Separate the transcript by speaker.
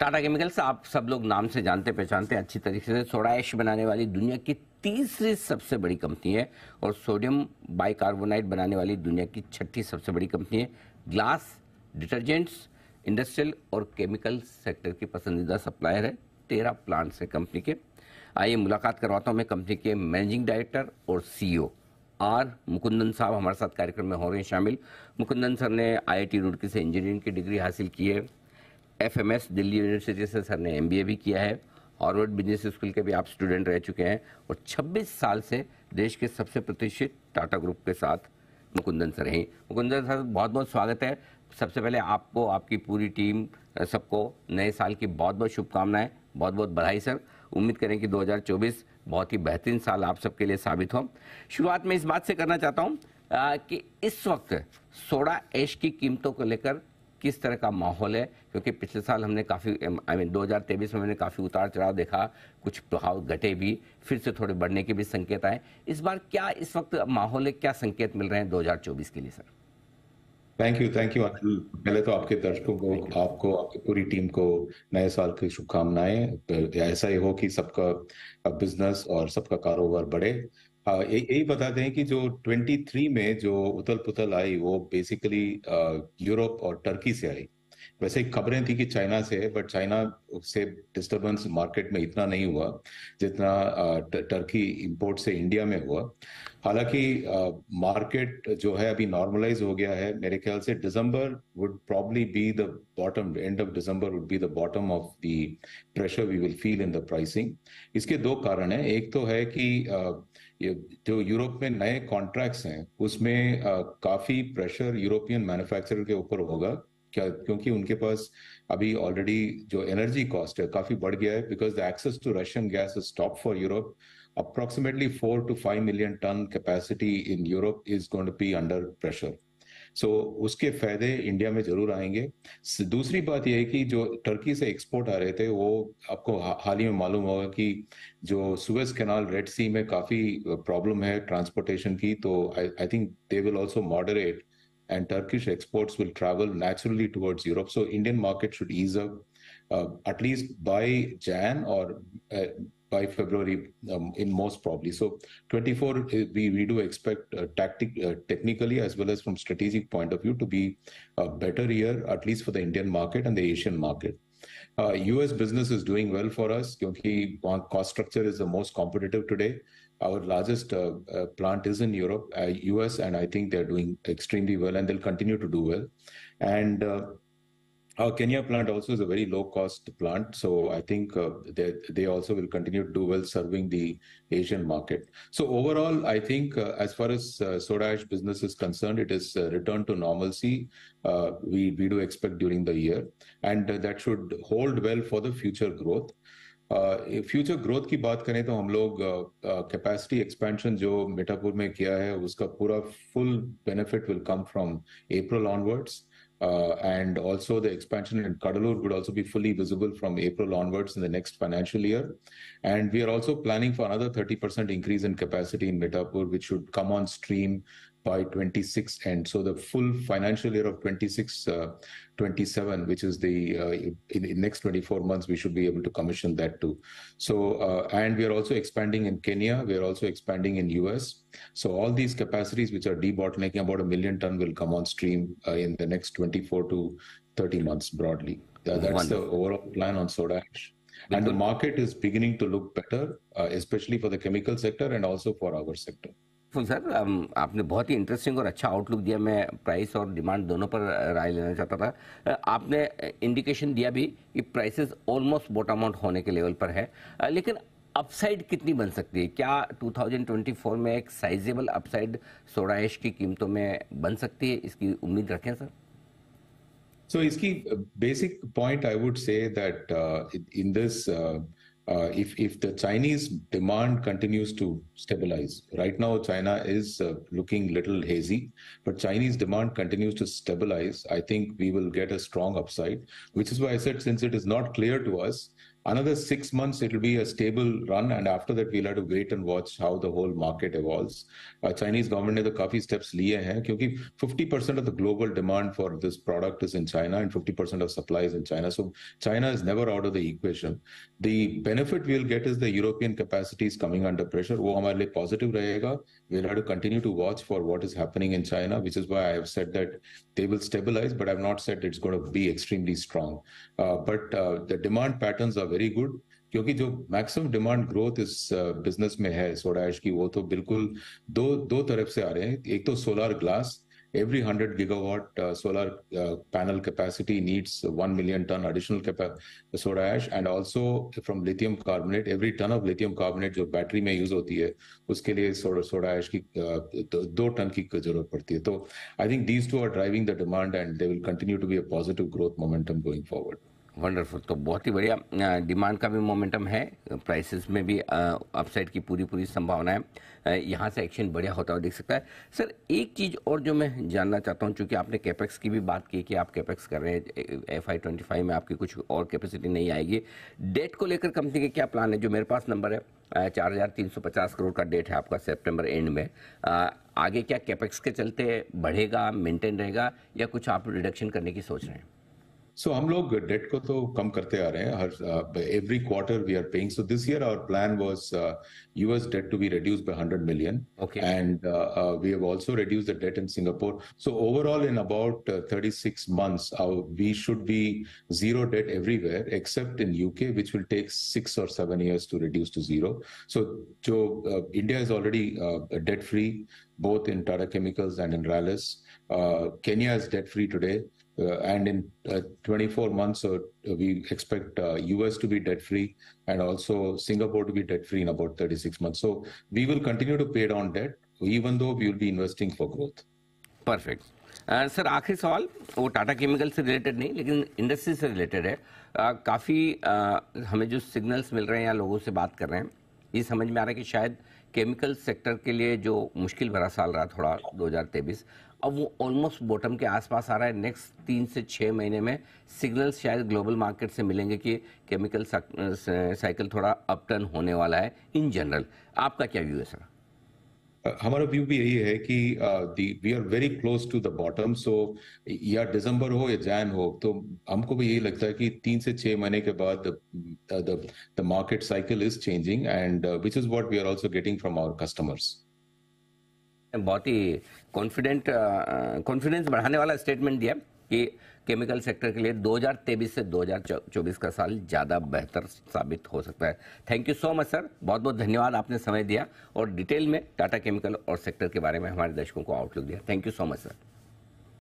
Speaker 1: Tata chemicals आप सब लोग नाम से जानते पहचानते अच्छी तरीके से सोडा ऐश बनाने वाली दुनिया की तीसरी सबसे बड़ी कंपनी है और सोडियम बाइकार्बोनाइट बनाने वाली दुनिया की छठी सबसे बड़ी कंपनी है ग्लास डिटर्जेंट्स इंडस्ट्रियल और केमिकल सेक्टर की पसंदीदा सप्लायर है तेरह प्लांट्स है कंपनी के आइए मुलाकात करवाता हूँ मैं कंपनी के मैनेजिंग डायरेक्टर और सीईओ आर मुकुंदन साहब हमारे साथ कार्यक्रम में हो रहे हैं शामिल मुकुंदन सर ने आईआईटी रुड़की से इंजीनियरिंग की डिग्री हासिल की है F M S Delhi university से सर ने एम बी ए भी किया है हॉर्वर्ड बिजनेस स्कूल के भी आप स्टूडेंट रह चुके हैं और 26 साल से देश के सबसे प्रतिष्ठित टाटा ग्रुप के साथ मुकुंदन सर हैं मुकुंदन सर बहुत बहुत स्वागत है सबसे पहले आपको आपकी पूरी टीम सबको नए साल की बहुत बहुत शुभकामनाएं बहुत बहुत बधाई सर उम्मीद करें कि 2024 बहुत ही बेहतरीन साल आप सबके लिए साबित हो शुरुआत में इस बात से करना चाहता हूँ कि इस वक्त सोडा एश की कीमतों को लेकर किस तरह का माहौल है क्योंकि पिछले साल हमने काफ़ी आई मीन 2023 में मैंने काफ़ी उतार चढ़ाव देखा कुछ प्रभाव घटे भी फिर से थोड़े बढ़ने के भी संकेत आए इस बार क्या इस वक्त माहौल है क्या संकेत मिल रहे
Speaker 2: हैं दो के लिए sir thank you thank you Anil पहले तो आपके दर्शकों को आपको आपकी पूरी टीम को नए साल की शुभकामनाएं तो ऐसा ही हो कि सबका बिजनेस और सबका कारोबार बढ़े यही बताते हैं कि जो 23 में जो उथल पुथल आई वो बेसिकली यूरोप और टर्की से आई वैसे खबरें थी कि चाइना से है बट चाइना से डिस्टरबेंस मार्केट में इतना नहीं हुआ जितना टर्की इंपोर्ट से इंडिया में हुआ हालांकि मार्केट जो है अभी नॉर्मलाइज हो गया है मेरे ख्याल से December would probably be the bottom end of December would be the bottom of the pressure we will feel in the pricing इसके दो कारण है एक तो है कि uh, ये जो यूरोप में नए कॉन्ट्रैक्ट्स हैं उसमें आ, काफी प्रेशर यूरोपियन मैन्युफैक्चरर के ऊपर होगा क्या क्योंकि उनके पास अभी ऑलरेडी जो एनर्जी कॉस्ट है काफी बढ़ गया है because the access to Russian gas is stop for Europe approximately four to five million ton capacity in Europe is going to be under pressure so उसके फायदे इंडिया में जरूर आएंगे दूसरी बात यह है कि जो टर्की से एक्सपोर्ट आ रहे थे वो आपको हाल ही में मालूम होगा कि जो सुएज कैनाल रेड सी में काफी प्रॉब्लम है ट्रांसपोर्टेशन की तो I think they will also moderate and Turkish exports will travel naturally towards Europe. So Indian market should ease up uh, at least by Jan or uh, by February um, in most probably. So 24, uh, we, we do expect uh, tactic, uh, technically as well as from strategic point of view to be a better year, at least for the Indian market and the Asian market. Uh, US business is doing well for us because cost structure is the most competitive today. Our largest uh, uh, plant is in Europe, US, uh, and I think they're doing extremely well and they'll continue to do well. And uh, our uh, Kenya plant also is a very low-cost plant, so I think uh, they also will continue to do well serving the Asian market. So overall, I think uh, as far as soda ash business is concerned, it has returned to normalcy. We do expect during the year, and that should hold well for the future growth. Future growth की बात करें तो हम लोग capacity expansion जो मिठापुर में किया है, उसका पूरा benefit will come from April onwards. Onwards. uh, and also the expansion in Cuddalore would also be fully visible from April onwards in the next financial year. and We are also planning for another 30% increase in capacity in Mithapur, which should come on stream by 26 end. So the full financial year of 26, uh, 27, which is the uh, in, in, next 24 months, we should be able to commission that too. So uh, and we are also expanding in Kenya. We are also expanding in US. So all these capacities, which are debottlenecking about a million ton, will come on stream uh, in the next 24 to 30 months broadly. Uh, that's Wonderful. the overall plan on soda ash. And the market is beginning to look better, uh, especially for the chemical sector and also for our sector. Sir um, आपने बहुत ही interesting
Speaker 1: और अच्छा outlook दिया मैं price और demand दोनों पर uh, राय लेना चाहता था uh, आपने इंडिकेशन uh, दिया भी कि प्राइसेस ऑलमोस्ट बोट अमाउंट होने के लेवल पर है लेकिन अपसाइड कितनी बन सकती है क्या 2024 में एक साइजेबल अपसाइड सोडा एश की कीमतों में बन सकती है इसकी उम्मीद रखें सर
Speaker 2: सो so, इसकी basic point I would say that in this uh, if if the Chinese demand continues to stabilize. Right now, China is uh, looking little hazy, but Chinese demand continues to stabilize. I think we will get a strong upside, which is why I said since it is not clear to us Another six months, it'll be a stable run, and after that, we'll have to wait and watch how the whole market evolves. Uh, Chinese government the coffee steps लिए 50% of the global demand for this product is in China and 50% of supply is in China. So China is never out of the equation. The benefit we'll get is the European capacity is coming under pressure. वो हमारे positive रहेगा. We'll have to continue to watch for what is happening in China, which is why I have said that they will stabilize, but I've not said it's going to be extremely strong. Uh, but uh, the demand patterns are very good क्योंकि जो maximum demand growth इस business uh, में है soda की वो तो बिल्कुल दो दो तरफ से आ रहे हैं एक तो solar glass every hundred gigawatt solar panel capacity needs one million ton additional ton additional capa- soda ash and also from lithium carbonate every जो बैटरी में यूज होती है उसके लिए सोडा की uh, दो, दो टन की जरूरत पड़ती है तो I think these two are driving the demand and they will continue to be a positive growth momentum going
Speaker 1: forward wonderful तो बहुत ही बढ़िया डिमांड का भी मोमेंटम है प्राइसेस में भी अपसाइड की पूरी पूरी संभावना है यहाँ से एक्शन बढ़िया होता हुआ देख सकता है सर एक चीज़ और जो मैं जानना चाहता हूँ चूँकि आपने कैपेक्स की भी बात की कि आप कैपेक्स कर रहे हैं एफ आई ट्वेंटी फाइव में आपकी कुछ और कैपेसिटी नहीं आएगी डेट को लेकर कंपनी के क्या प्लान है जो मेरे पास नंबर है चार हज़ार तीन सौ पचास करोड़ का डेट है आपका सेप्टेम्बर एंड में आगे क्या कैपेक्स के चलते बढ़ेगा मेंटेन रहेगा या कुछ आप रिडक्शन करने की सोच रहे हैं
Speaker 2: So हम लोग debt को तो every quarter we are paying. So this year our plan was US debt to be reduced by 100 million. And we have also reduced the debt in Singapore. So overall in about 36 months we should be zero debt everywhere except in UK which will take 6 or 7 years to reduce to zero. So India is already debt free both in Tata Chemicals and in Rallis. Kenya is debt free today. uh, and in uh, 24 months, uh, we expect uh, U.S. to be debt-free and also Singapore to be debt-free in about 36 months. So we will continue to pay down debt, even though we will be investing for growth.
Speaker 1: perfect sir आखिरी सवाल वो Tata chemical से related नहीं लेकिन industry से related है uh, काफ़ी uh, हमें जो सिग्नल्स मिल रहे हैं या लोगों से बात कर रहे हैं ये समझ में आ रहा है कि शायद केमिकल सेक्टर के लिए जो मुश्किल भरा साल रहा थोड़ा 2023 अब वो ऑलमोस्ट बॉटम के आसपास आ रहा है नेक्स्ट तीन से छः महीने में सिग्नल शायद ग्लोबल मार्केट से मिलेंगे कि केमिकल साइकिल थोड़ा अपटर्न होने वाला है इन जनरल आपका क्या व्यू है सर
Speaker 2: हमारा व्यू भी यही है कि we are very close to the bottom so या दिसंबर हो या जैन हो तो हमको भी यही लगता है कि तीन से छह महीने के बाद the market cycle is changing and which is what we are also getting from our customers बहुत ही कॉन्फिडेंट
Speaker 1: कॉन्फिडेंस uh, uh, बढ़ाने वाला स्टेटमेंट दिया कि केमिकल सेक्टर के लिए 2023 से 2024 का साल ज़्यादा बेहतर साबित हो सकता है thank you so much sir बहुत बहुत धन्यवाद आपने समय दिया और डिटेल में टाटा केमिकल और सेक्टर के बारे में हमारे दर्शकों को आउटलुक दिया thank you so much sir